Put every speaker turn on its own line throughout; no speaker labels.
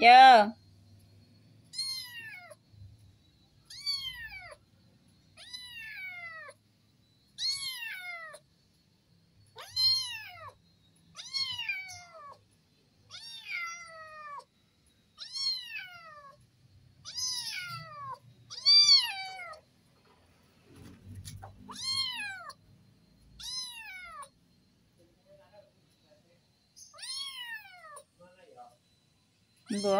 有。ఇదిగో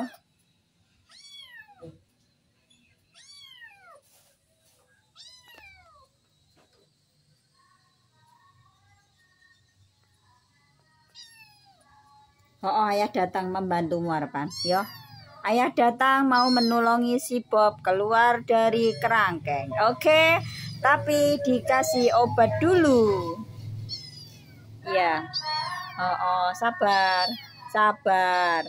Oh, oh, ayah datang membantu Muarpan, Yo, ayah datang mau menolongi si Bob keluar dari kerangkeng. Oke, okay? tapi dikasih obat dulu. Ya. Yeah. Oh, oh, sabar, sabar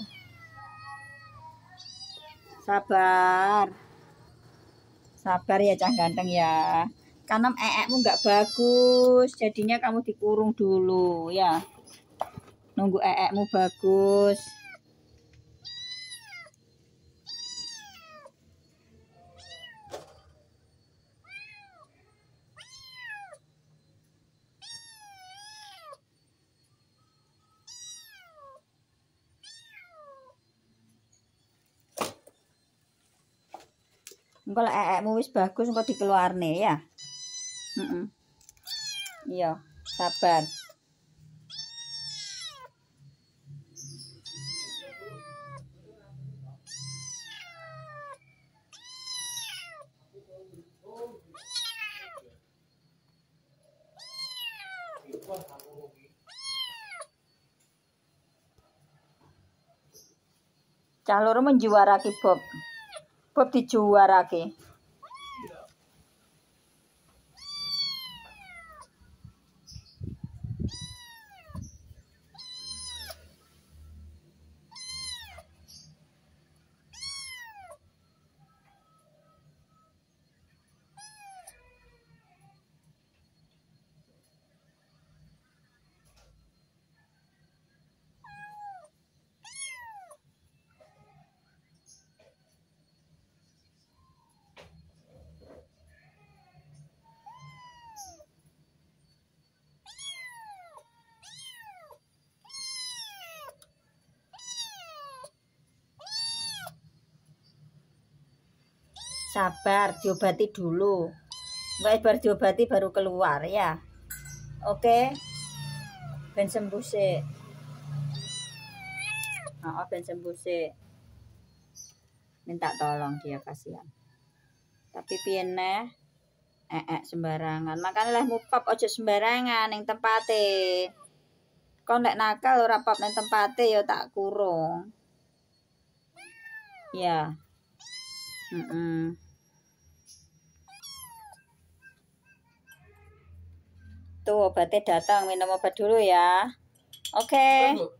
sabar sabar ya cah ganteng ya karena eekmu nggak bagus jadinya kamu dikurung dulu ya nunggu eekmu bagus engko lek mewis wis bagus engko dikeluarne ya mm iya sabar Cah loro menjuara Bob. Koti chuwarake. sabar diobati dulu Baik, bar diobati baru keluar ya oke okay. ben sembuh sih oh, ben sembuh sih minta tolong dia kasihan tapi piene ee sembarangan Makanlah mupap ojo sembarangan yang tempate kon nakal rapap yang tempatnya tempate yo ya tak kurung ya Mm -mm. Tuh obatnya datang, minum obat dulu ya. Oke. Okay.